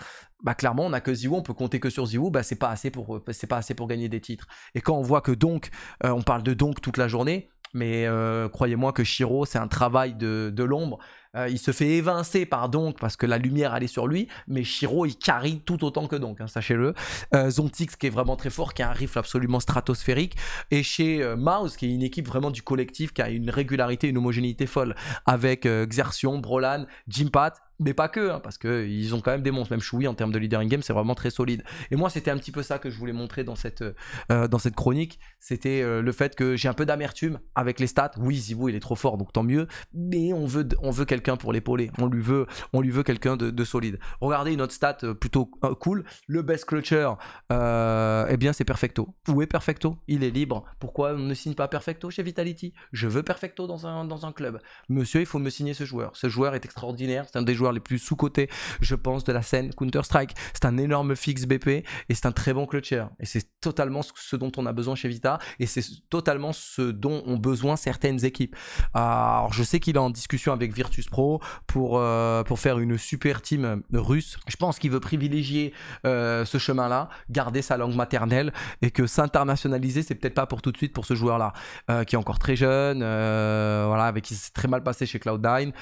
Bah, clairement on n'a que Ziwoo, on peut compter que sur Ziwoo, bah c'est pas assez pour pas assez pour gagner des titres. Et quand on voit que donc on parle de donc toute la journée, mais euh, croyez-moi que Shiro, c'est un travail de, de l'ombre. Euh, il se fait évincer par Donk parce que la lumière allait sur lui, mais Shiro il carry tout autant que Donk, hein, sachez-le. Euh, Zontix qui est vraiment très fort, qui a un rifle absolument stratosphérique, et chez Mouse qui est une équipe vraiment du collectif qui a une régularité, une homogénéité folle avec Exertion, Brolan, Jimpat, mais pas que, hein, parce parce qu'ils ont quand même des monstres. Même Choui en termes de leader in-game, c'est vraiment très solide. Et moi, c'était un petit peu ça que je voulais montrer dans cette, euh, euh, dans cette chronique. C'était euh, le fait que j'ai un peu d'amertume avec les stats. Oui, Zibou il est trop fort, donc tant mieux. Mais on veut, on veut quelqu'un pour l'épauler. On lui veut, on lui veut quelqu'un de, solide. Regardez une autre stat plutôt cool. Le best clutcher, eh bien, c'est Perfecto. Où est Perfecto Il est libre. Pourquoi on ne signe pas Perfecto chez Vitality Je veux Perfecto dans un, dans un club. Monsieur, il faut me signer ce joueur. Ce joueur est extraordinaire. C'est un des joueurs les plus sous-cotés, je pense, de la scène Counter-Strike. C'est un énorme fixe BP et c'est un très bon clutcher. Et c'est totalement ce dont on a besoin chez Vita et c'est totalement ce dont ont besoin certaines équipes. Ah, alors, je sais qu'il est en discussion avec Virtus Pro pour, euh, pour faire une super team russe. Je pense qu'il veut privilégier euh, ce chemin-là, garder sa langue maternelle et que s'internationaliser, c'est peut-être pas pour tout de suite pour ce joueur-là euh, qui est encore très jeune, voilà, avec qui s'est très mal passé chez Cloud9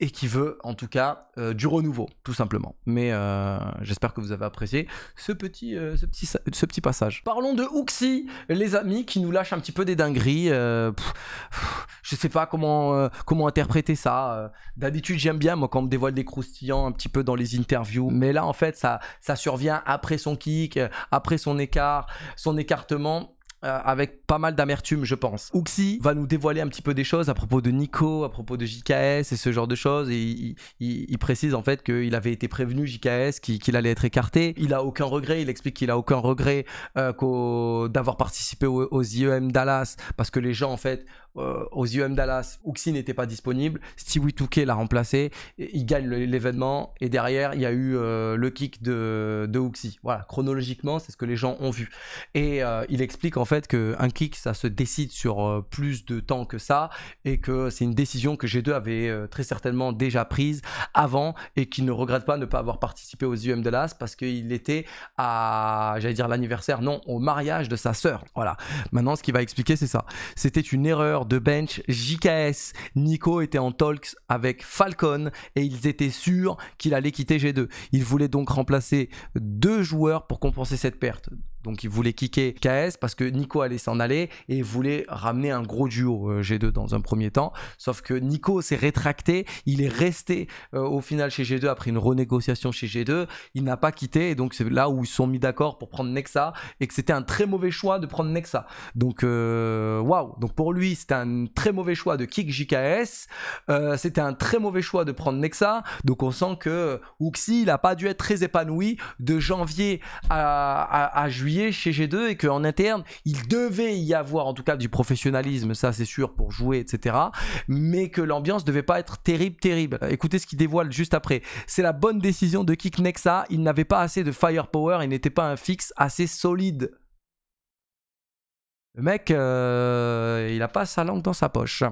et qui veut en tout cas euh, du renouveau, tout simplement. Mais euh, j'espère que vous avez apprécié ce petit, euh, ce petit, ce petit passage. Parlons de Ouxi, les amis, qui nous lâche un petit peu des dingueries. Je ne je sais pas comment, comment interpréter ça. D'habitude, j'aime bien, moi, quand on me dévoile des croustillants un petit peu dans les interviews. Mais là, en fait, ça, ça survient après son kick, après son écart, son écartement. Euh, avec pas mal d'amertume, je pense. Ouxi va nous dévoiler un petit peu des choses à propos de Nico, à propos de JKS et ce genre de choses. Et il, précise en fait qu'il avait été prévenu, JKS, qu'il allait être écarté. Il a aucun regret, il explique qu'il a aucun regret euh, d'avoir participé aux IEM Dallas parce que les gens en fait euh, aux yeux Dallas, Uxie n'était pas disponible, Stewie Touquet l'a remplacé, il gagne l'événement et derrière il y a eu euh, le kick de, de Voilà, chronologiquement c'est ce que les gens ont vu. Et euh, il explique en fait qu'un kick ça se décide sur plus de temps que ça et que c'est une décision que G2 avait très certainement déjà prise avant et qu'il ne regrette pas ne pas avoir participé aux UM Dallas parce qu'il était à, j'allais dire l'anniversaire, non, au mariage de sa sœur. Voilà. Maintenant ce qu'il va expliquer c'est ça. C'était une erreur de bench JKS. Nico était en talks avec Falcon et ils étaient sûrs qu'il allait quitter G2. Il voulait donc remplacer deux joueurs pour compenser cette perte. Donc il voulait kicker KS parce que Nico allait s'en aller et voulait ramener un gros duo euh, G2 dans un premier temps. Sauf que Nico s'est rétracté, il est resté euh, au final chez G2 après une renégociation chez G2. Il n'a pas quitté et donc c'est là où ils sont mis d'accord pour prendre Nexa et que c'était un très mauvais choix de prendre Nexa. Donc euh, waouh, donc pour lui c'était un très mauvais choix de kick JKS, c'était un très mauvais choix de prendre Nexa. Donc on sent que Ouxi il n'a pas dû être très épanoui de janvier à juillet chez G2 et qu'en interne, il devait y avoir en tout cas du professionnalisme, ça c'est sûr, pour jouer, etc. Mais que l'ambiance devait pas être terrible, terrible. Écoutez ce qu'il dévoile juste après. C'est la bonne décision de Kick Nexa, il n'avait pas assez de firepower et n'était pas un fixe assez solide. Le mec, euh, il n'a pas sa langue dans sa poche.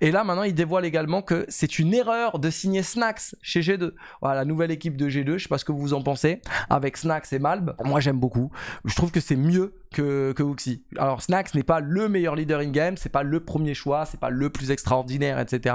Et là, maintenant, il dévoile également que c'est une erreur de signer Snacks chez G2. Voilà, la nouvelle équipe de G2, je ne sais pas ce que vous en pensez, avec Snacks et Malb. Moi, j'aime beaucoup. Je trouve que c'est mieux que, que Alors, Snacks n'est pas le meilleur leader in-game, c'est pas le premier choix, c'est pas le plus extraordinaire, etc.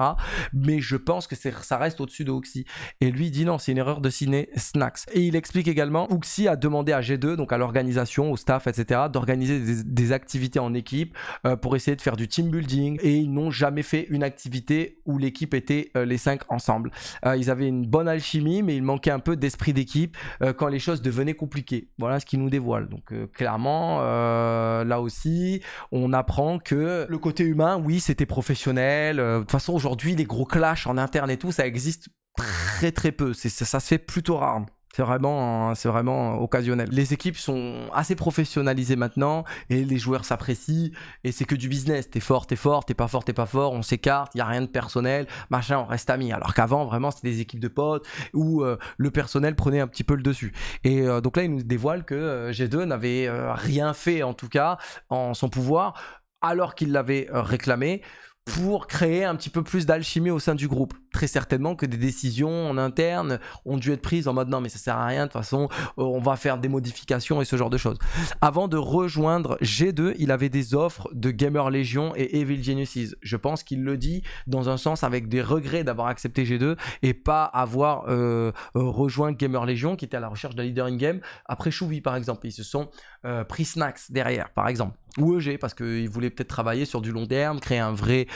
Mais je pense que ça reste au-dessus de Uxie. Et lui, il dit non, c'est une erreur de signer Snacks. Et il explique également, Uxie a demandé à G2, donc à l'organisation, au staff, etc., d'organiser des activités en équipe euh, pour essayer de faire du team building et ils n'ont jamais fait une activité où l'équipe était euh, les cinq ensemble. Euh, ils avaient une bonne alchimie mais il manquait un peu d'esprit d'équipe quand les choses devenaient compliquées. Voilà ce qu'ils nous dévoilent. Donc clairement là aussi on apprend que le côté humain oui c'était professionnel. De toute façon aujourd'hui les gros clashs en interne et tout ça existe très très peu. Ça, ça se fait plutôt rare. C'est vraiment, c'est vraiment occasionnel. Les équipes sont assez professionnalisées maintenant et les joueurs s'apprécient et c'est que du business. T'es fort, t'es fort, t'es pas fort, t'es pas fort, on s'écarte, il y a rien de personnel, machin, on reste amis. Alors qu'avant, vraiment, c'était des équipes de potes où euh, le personnel prenait un petit peu le dessus. Et euh, donc là, il nous dévoile que euh, G2 n'avait rien fait, en tout cas, en son pouvoir, alors qu'il l'avait réclamé pour créer un petit peu plus d'alchimie au sein du groupe très certainement que des décisions en interne ont dû être prises en mode non mais ça sert à rien de toute façon euh, on va faire des modifications et ce genre de choses. Avant de rejoindre G2, il avait des offres de Gamer Legion et Evil Geniuses. Je pense qu'il le dit dans un sens avec des regrets d'avoir accepté G2 et pas avoir euh, euh, rejoint Gamer Legion qui était à la recherche d'un leader in game après Chouvi par exemple. Ils se sont pris Snacks derrière par exemple ou EG parce qu'ils voulaient peut-être travailler sur du long terme, créer un vrai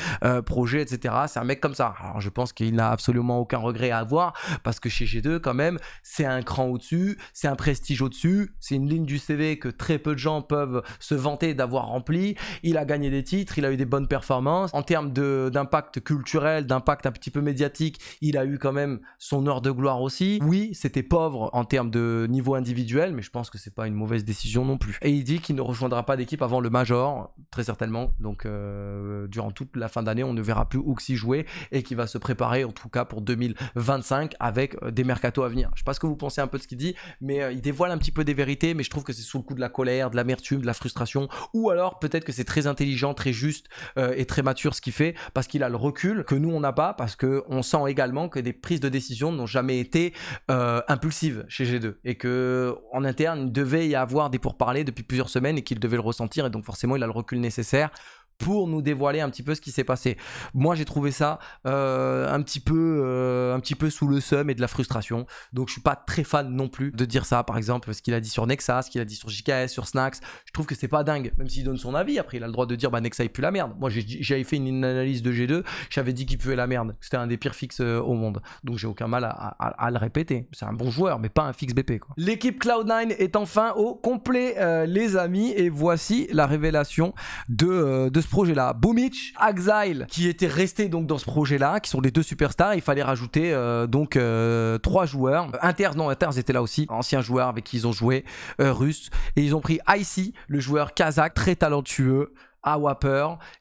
projet, etc. C'est un mec comme ça. Alors je pense qu'il il n'a absolument aucun regret à avoir parce que chez G2 quand même c'est un cran au-dessus, c'est un prestige au-dessus, c'est une ligne du CV que très peu de gens peuvent se vanter d'avoir rempli. Il a gagné des titres, il a eu des bonnes performances. En termes d'impact culturel, d'impact un petit peu médiatique, il a eu quand même son heure de gloire aussi. Oui, c'était pauvre en termes de niveau individuel, mais je pense que c'est pas une mauvaise décision non plus. Et il dit qu'il ne rejoindra pas d'équipe avant le Major, très certainement. Donc euh, durant toute la fin d'année, on ne verra plus Oxy jouer et qu'il va se préparer en tout cas pour 2025, avec euh, des mercatos à venir. Je sais pas ce que vous pensez un peu de ce qu'il dit, mais euh, il dévoile un petit peu des vérités, mais je trouve que c'est sous le coup de la colère, de l'amertume, de la frustration, ou alors peut-être que c'est très intelligent, très juste euh, et très mature ce qu'il fait, parce qu'il a le recul que nous on n'a pas, parce on sent également que des prises de décision n'ont jamais été impulsives chez G2, et que en interne il devait y avoir des pourparlers depuis plusieurs semaines et qu'il devait le ressentir, et donc forcément il a le recul nécessaire pour nous dévoiler un petit peu ce qui s'est passé. Moi, j'ai trouvé ça euh, un petit peu, euh, un petit peu sous le seum et de la frustration. Donc, je suis pas très fan non plus de dire ça. Par exemple, ce qu'il a dit sur Nexa, ce qu'il a dit sur JKS, sur Snacks. Je trouve que c'est pas dingue, même s'il donne son avis. Après, il a le droit de dire bah Nexa il pue la merde. Moi, j'avais fait une, analyse de G2, j'avais dit qu'il pouvait la merde. C'était un des pires fixes euh, au monde. Donc, j'ai aucun mal à, le répéter. C'est un bon joueur, mais pas un fixe BP. L'équipe Cloud9 est enfin au complet, les amis, et voici la révélation de, de ce projet-là. Boomich, Axile, qui étaient restés donc dans ce projet-là, qui sont les deux superstars, il fallait rajouter euh, donc euh, trois joueurs. Inter, non, Inters étaient là aussi, anciens joueurs avec qui ils ont joué, euh, russe. Et ils ont pris IC, le joueur kazakh, très talentueux à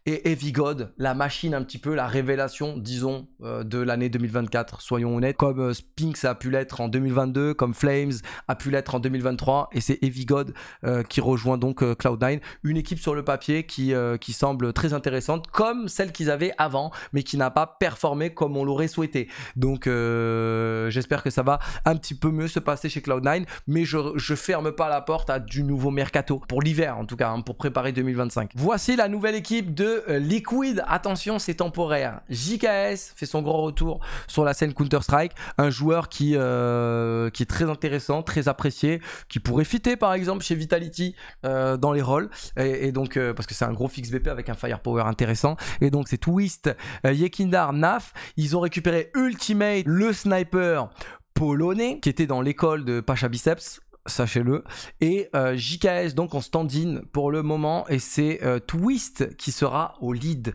et Heavy God, la machine un petit peu, la révélation, disons, euh, de l'année 2024, soyons honnêtes, comme euh, Spinks a pu l'être en 2022, comme Flames a pu l'être en 2023, et c'est Heavy God euh, qui rejoint donc Cloud9, une équipe sur le papier qui, qui semble très intéressante, comme celle qu'ils avaient avant, mais qui n'a pas performé comme on l'aurait souhaité. Donc j'espère que ça va un petit peu mieux se passer chez Cloud9, mais je, je ferme pas la porte à du nouveau mercato, pour l'hiver en tout cas, hein, pour préparer 2025. Voici la nouvelle équipe de euh, Liquid. Attention, c'est temporaire. JKS fait son grand retour sur la scène Counter-Strike. Un joueur qui, euh, qui est très intéressant, très apprécié, qui pourrait fitter par exemple chez Vitality euh, dans les rôles. Et, donc, parce que c'est un gros BP avec un firepower intéressant. Et donc, c'est Twist, Yekindar, Naf. Ils ont récupéré Ultimate, le sniper polonais qui était dans l'école de Pasha Biceps sachez-le. Et euh, JKS donc en stand-in pour le moment et c'est euh, Twist qui sera au lead.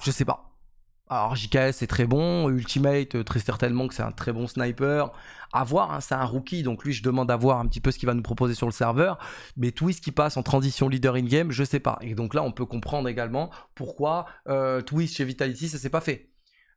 Je sais pas. Alors JKS est très bon, Ultimate euh, très certainement que c'est un très bon sniper. À voir, hein, c'est un rookie, donc lui je demande à voir un petit peu ce qu'il va nous proposer sur le serveur. Mais Twist qui passe en transition leader in game, je sais pas. Et donc là on peut comprendre également pourquoi Twist chez Vitality ça s'est pas fait.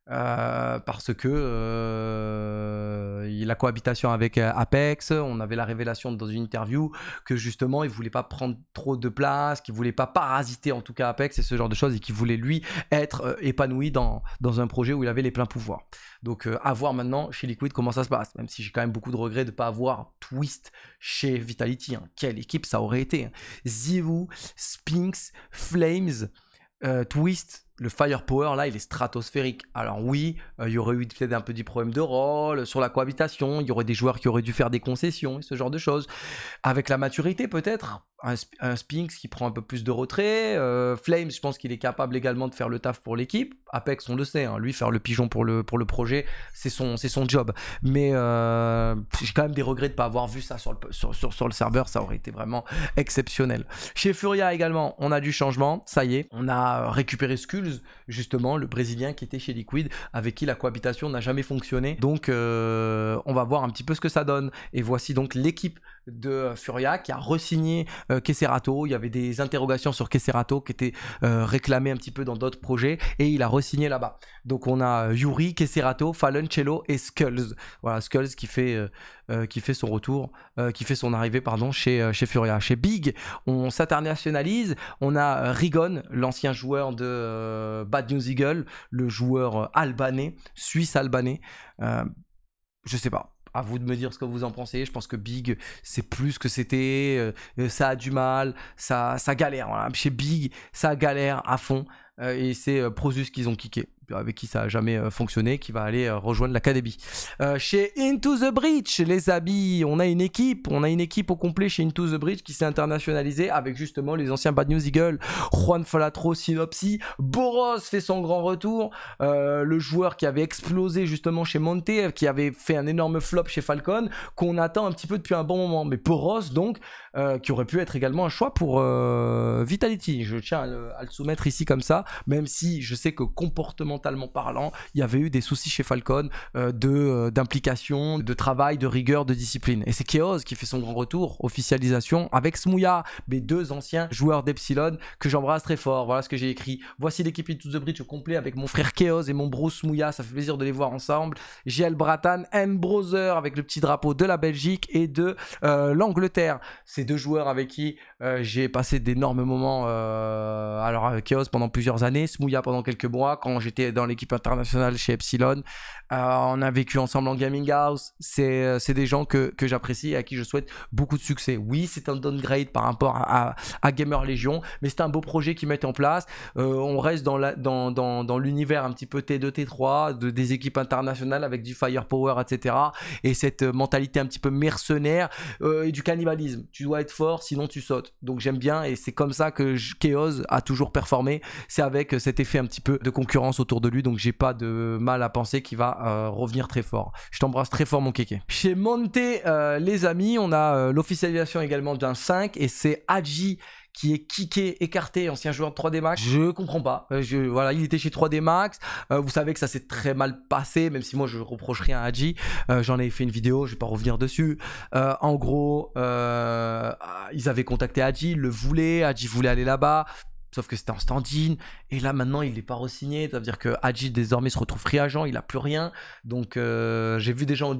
Euh, parce que euh, la cohabitation avec euh, Apex, on avait la révélation dans une interview que justement il voulait pas prendre trop de place, qu'il voulait pas parasiter en tout cas Apex et ce genre de choses et qu'il voulait lui être euh, épanoui dans, un projet où il avait les pleins pouvoirs. Donc à voir maintenant chez Liquid comment ça se passe, même si j'ai quand même beaucoup de regrets de ne pas avoir Twist chez Vitality. Hein. Quelle équipe ça aurait été ZywOo, hein. Zero, Flames, Twist, le firepower là, il est stratosphérique. Alors oui, euh, il y aurait eu peut-être un petit problème de rôle sur la cohabitation, il y aurait des joueurs qui auraient dû faire des concessions et ce genre de choses. Avec la maturité peut-être, un, un, Spinks qui prend un peu plus de retrait. Euh, Flames, je pense qu'il est capable également de faire le taf pour l'équipe. Apex, on le sait, hein, lui, faire le pigeon pour le, pour le projet, c'est son, c'est son job. Mais euh, j'ai quand même des regrets de ne pas avoir vu ça sur le, sur, le serveur, ça aurait été vraiment exceptionnel. Chez Furia également, on a du changement, ça y est, on a récupéré Skulls, justement, le Brésilien qui était chez Liquid, avec qui la cohabitation n'a jamais fonctionné. Donc, euh, on va voir un petit peu ce que ça donne. Et voici donc l'équipe de Furia qui a resigné euh, Il y avait des interrogations sur Kesserato qui étaient réclamé euh, réclamées un petit peu dans d'autres projets et il a resigné là-bas. Donc on a euh, Yuri, Kesserato, Cello et Skulls. Voilà, Skulls qui fait, euh, qui fait son retour, qui fait son arrivée pardon, chez, chez Furia. Chez Big, on s'internationalise. On a Rigon, l'ancien joueur de Bad News Eagle, le joueur albanais, suisse albanais. je sais pas à vous de me dire ce que vous en pensez. Je pense que Big, c'est plus que c'était. Euh, euh, ça a du mal, ça, ça galère. Chez Big, ça galère à fond. Euh, et c'est Prozus qu'ils ont kické avec qui ça a jamais euh, fonctionné, qui va aller euh, rejoindre l'académie. Euh, chez Into the Bridge, les habits, on a une équipe, on a une équipe au complet chez Into the Bridge qui s'est internationalisée avec justement les anciens Bad News Eagle, Juan Falatro, Synopsy, Boros fait son grand retour, le joueur qui avait explosé justement chez Monte, qui avait fait un énorme flop chez Falcon, qu'on attend un petit peu depuis un bon moment. Mais Boros donc, qui aurait pu être également un choix pour Vitality. Je tiens à le soumettre ici comme ça, même si je sais que comportement mentalement parlant, il y avait eu des soucis chez Falcon euh, de euh, d'implication, de travail, de rigueur, de discipline. Et c'est Keos qui fait son grand retour, officialisation avec Smouya, mes deux anciens joueurs d'Epsilon que j'embrasse très fort. Voilà ce que j'ai écrit. Voici l'équipe de The Bridge au complet avec mon frère Keos et mon bro Smouya. Ça fait plaisir de les voir ensemble. JL Bratan, M Brother avec le petit drapeau de la Belgique et de euh, l'Angleterre. Ces deux joueurs avec qui j'ai passé d'énormes moments. Euh, alors Keos pendant plusieurs années, Smouya pendant quelques mois quand j'étais dans l'équipe internationale chez Epsilon. Euh, on a vécu ensemble en Gaming House. C'est, euh, c'est des gens que, j'apprécie et à qui je souhaite beaucoup de succès. Oui, c'est un downgrade par rapport à, à, Gamer Legion, mais c'est un beau projet qu'ils mettent en place. Euh, on reste dans, dans, l'univers un petit peu T2, T3, de, des équipes internationales avec du firepower, etc. Et cette mentalité un petit peu mercenaire et du cannibalisme. Tu dois être fort, sinon tu sautes. Donc j'aime bien et c'est comme ça que Chaos a toujours performé. C'est avec cet effet un petit peu de concurrence autour de lui, donc j'ai pas de mal à penser qu'il va euh, revenir très fort. Je t'embrasse très fort, mon kéké. Chez Monte, euh, les amis, on a euh, l'officialisation également d'un 5 et c'est Hadji qui est kické, écarté, ancien joueur de 3D Max. Je comprends pas. Je, voilà, il était chez 3D Max. vous savez que ça s'est très mal passé, même si moi je reproche rien à Hadji. J'en ai fait une vidéo, je vais pas revenir dessus. en gros, ah, ils avaient contacté Hadji, le voulait, Hadji voulait aller là-bas. Sauf que c'était en stand-in. Et là, maintenant, il n'est pas re-signé. Ça veut dire que Hadji, désormais, se retrouve free agent. Il n'a plus rien. Donc, euh, j'ai vu des gens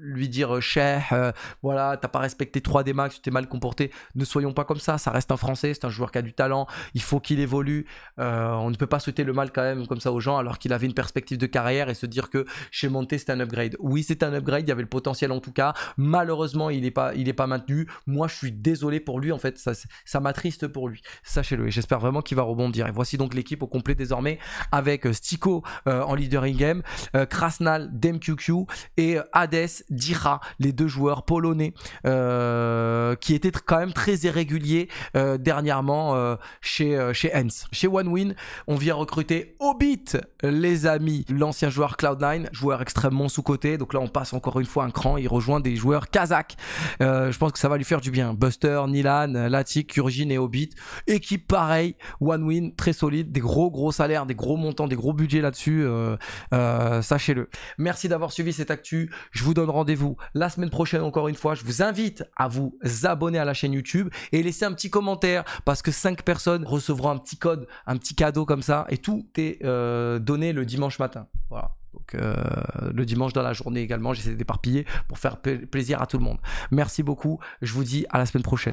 lui dire euh, cher euh, voilà, t'as pas respecté 3D max, tu t'es mal comporté. Ne soyons pas comme ça. Ça reste un Français. C'est un joueur qui a du talent. Il faut qu'il évolue. on ne peut pas souhaiter le mal quand même comme ça aux gens alors qu'il avait une perspective de carrière et se dire que chez Monté, c'est un upgrade. Oui, c'est un upgrade. Il y avait le potentiel en tout cas. Malheureusement, il n'est pas, il est pas maintenu. Moi, je suis désolé pour lui. En fait, ça, ça m'attriste pour lui. Sachez-le. J'espère qui va rebondir. Et voici donc l'équipe au complet désormais avec euh, Stiko euh, en leader in-game, euh, Krasnal, DemQQ et Hades, Dira, les deux joueurs polonais qui étaient quand même très irréguliers dernièrement chez, chez Hens. Chez OneWin, on vient recruter Hobbit, les amis, l'ancien joueur Cloud9, joueur extrêmement sous-côté. Donc là, on passe encore une fois un cran. Il rejoint des joueurs kazakhs. je pense que ça va lui faire du bien. Buster, Nilan, Latik, Kurgin et Hobbit. Équipe pareille One Win, très solide, des gros gros salaires, des gros montants, des gros budgets là-dessus, euh, euh, sachez-le. Merci d'avoir suivi cette actu, je vous donne rendez-vous la semaine prochaine encore une fois, je vous invite à vous abonner à la chaîne YouTube et laisser un petit commentaire parce que 5 personnes recevront un petit code, un petit cadeau comme ça et tout est euh, donné le dimanche matin. Voilà. Donc le dimanche dans la journée également, j'essaie d'éparpiller pour faire plaisir à tout le monde. Merci beaucoup, je vous dis à la semaine prochaine.